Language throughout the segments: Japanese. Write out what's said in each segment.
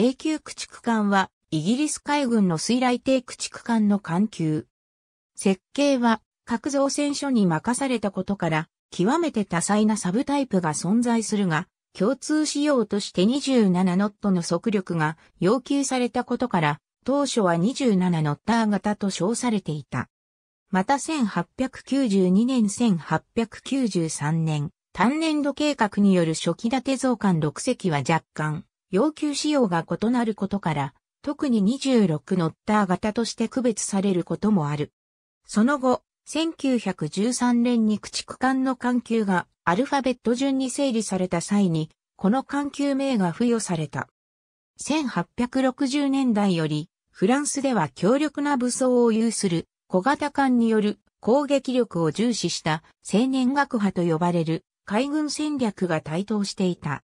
永久駆逐艦は、イギリス海軍の水雷艇駆逐艦の艦級。設計は、各造船所に任されたことから、極めて多彩なサブタイプが存在するが、共通仕様として27ノットの速力が要求されたことから、当初は27ノッター型と称されていた。また1892年1893年、単年度計画による初期建て増艦6隻は若干、要求仕様が異なることから、特に26ノッター型として区別されることもある。その後、1913年に駆逐艦の艦級がアルファベット順に整理された際に、この艦級名が付与された。1860年代より、フランスでは強力な武装を有する小型艦による攻撃力を重視した青年学派と呼ばれる海軍戦略が台頭していた。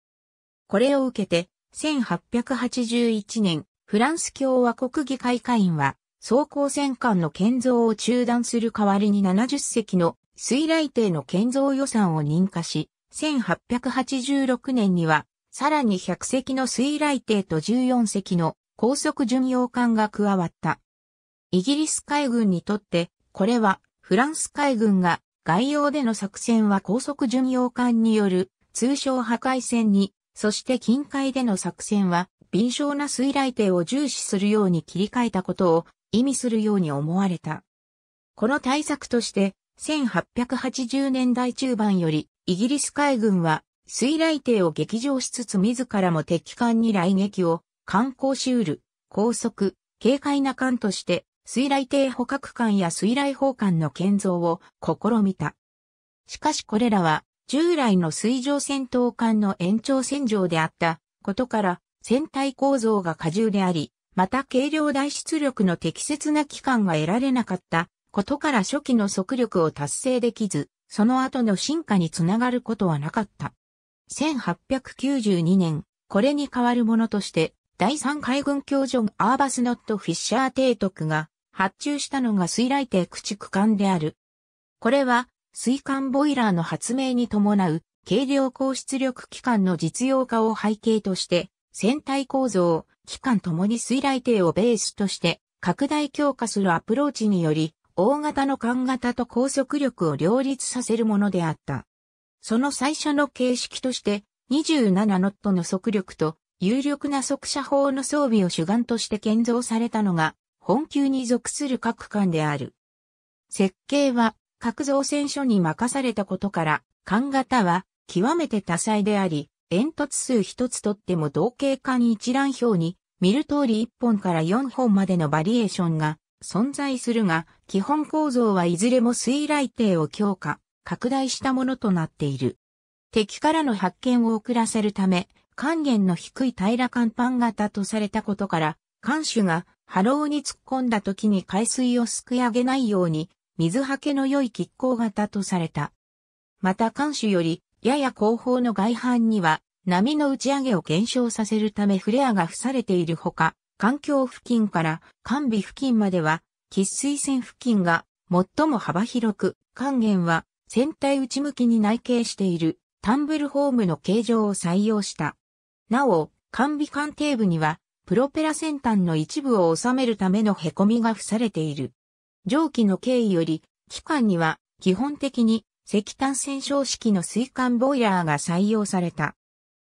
これを受けて1881年、フランス共和国議会会員は、装甲戦艦の建造を中断する代わりに70隻の水雷艇の建造予算を認可し、1886年には、さらに100隻の水雷艇と14隻の高速巡洋艦が加わった。イギリス海軍にとって、これはフランス海軍が外洋での作戦は高速巡洋艦による通称破壊戦にそして近海での作戦は、敏捷な水雷艇を重視するように切り替えたことを意味するように思われた。この対策として、1880年代中盤より、イギリス海軍は、水雷艇を撃場しつつ自らも敵艦に雷撃を、観光しうる、高速、軽快な艦として、水雷艇捕獲艦や水雷砲艦の建造を試みた。しかしこれらは従来の水上戦闘艦の延長線上であったことから、船体構造が過重であり、また軽量大出力の適切な期間が得られなかったことから初期の速力を達成できず、その後の進化につながることはなかった。1892年、これに代わるものとして、第3海軍教授アーバスノット・フィッシャー提督が発注したのが水雷艇駆逐艦である。これは水管ボイラーの発明に伴う軽量高出力機関の実用化を背景として、船体構造、機関ともに水雷艇をベースとして拡大強化するアプローチにより、大型の艦型と高速力を両立させるものであった。その最初の形式として、27ノットの速力と有力な速射砲の装備を主眼として建造されたのが、本級に属する各艦である。設計は、核造船所に任されたことから、艦型は極めて多彩であり、煙突数一つとっても同型艦一覧表に見る通り1本から4本までのバリエーションが存在するが、基本構造はいずれも水雷艇を強化、拡大したものとなっている。敵からの発見を遅らせるため、還元の低い平ら甲板型とされたことから、艦首が波浪に突っ込んだ時に海水をすくい上げないように水はけの良い亀甲型とされた。また艦首より、やや後方の外板には、波の打ち上げを減少させるためフレアが付されているほか、環境付近から艦尾付近までは、喫水線付近が最も幅広く、還元は船体内向きに内傾しているタンブルホームの形状を採用した。なお、艦尾艦底部には、プロペラ先端の一部を収めるための凹みが付されている。蒸気の経緯より、機関には基本的に石炭戦勝式の水管ボイラーが採用された。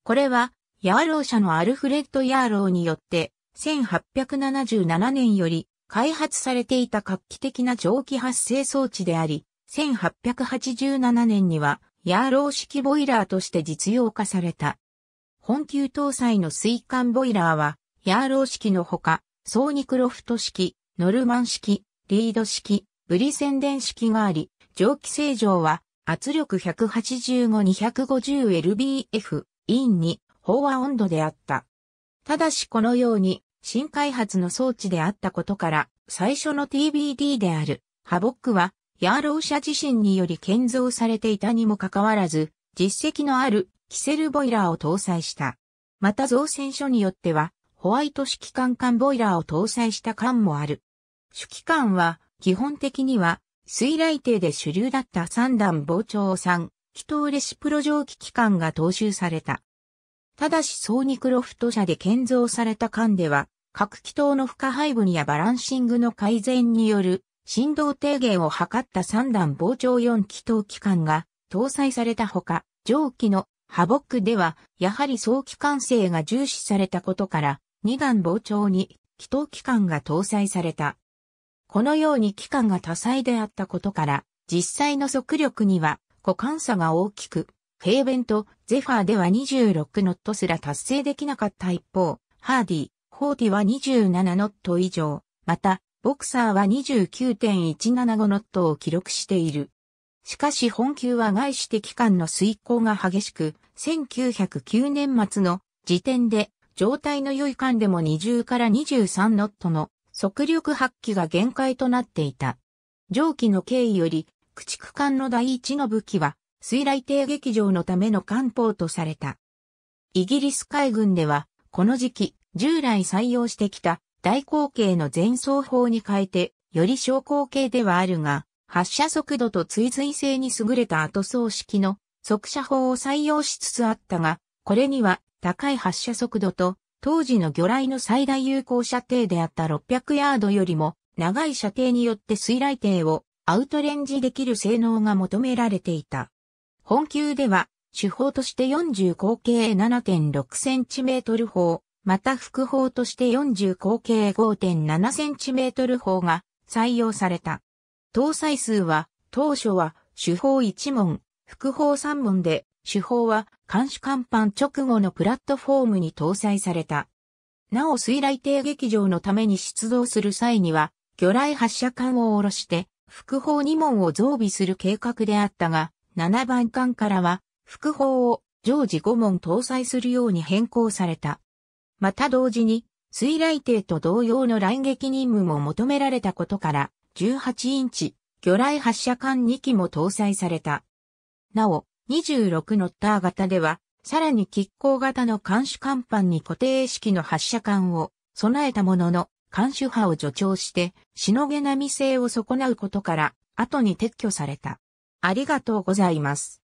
これは、ヤーロー社のアルフレッド・ヤーローによって、1877年より開発されていた画期的な蒸気発生装置であり、1887年にはヤーロー式ボイラーとして実用化された。本級搭載の水管ボイラーは、ヤーロー式のほか、ソーニクロフト式、ノルマン式、リード式、ブリ宣伝式があり、蒸気正常は圧力 185-250lbf、インに飽和温度であった。ただしこのように新開発の装置であったことから、最初の TBD であるハボックは、ヤーロー社自身により建造されていたにもかかわらず、実績のあるキセルボイラーを搭載した。また造船所によっては、ホワイト式カンカンボイラーを搭載した感もある。主機関は、基本的には、水雷艇で主流だった三段膨張三、気筒レシプロ蒸気機関が踏襲された。ただしソーニクロフト社で建造された艦では、各気筒の負荷配分やバランシングの改善による振動低減を図った三段膨張4気筒機関が搭載されたほか、蒸気のハボックでは、やはり早期完成が重視されたことから、二段膨張に気筒機関が搭載された。このように期間が多彩であったことから、実際の速力には股間差が大きく、平ェベンとゼファーでは26ノットすら達成できなかった一方、ハーディ、ホーティは27ノット以上、また、ボクサーは29.175ノットを記録している。しかし本級は外して期間の遂行が激しく、1909年末の時点で状態の良い間でも20から23ノットの速力発揮が限界となっていた。上記の経緯より、駆逐艦の第一の武器は、水雷艇劇場のための艦砲とされた。イギリス海軍では、この時期、従来採用してきた大口径の前奏砲に変えて、より小口径ではあるが、発射速度と追随性に優れた後装式の速射砲を採用しつつあったが、これには高い発射速度と当時の魚雷の最大有効射程であった600ヤードよりも長い射程によって水雷艇をアウトレンジできる性能が求められていた。本級では手法として40口径 7.6cm 砲、また副砲として40口径 5.7cm 砲が採用された。搭載数は当初は主砲1門、副砲3門で手法は監視看板直後のプラットフォームに搭載された。なお水雷艇劇場のために出動する際には、魚雷発射管を下ろして、副砲2門を増備する計画であったが、7番艦からは、副砲を常時5門搭載するように変更された。また同時に、水雷艇と同様の乱撃任務も求められたことから、18インチ、魚雷発射管2機も搭載された。なお、26ノッター型では、さらにコー型の監視甲板に固定式の発射管を備えたものの、監視波を助長して、しのげなみ性を損なうことから、後に撤去された。ありがとうございます。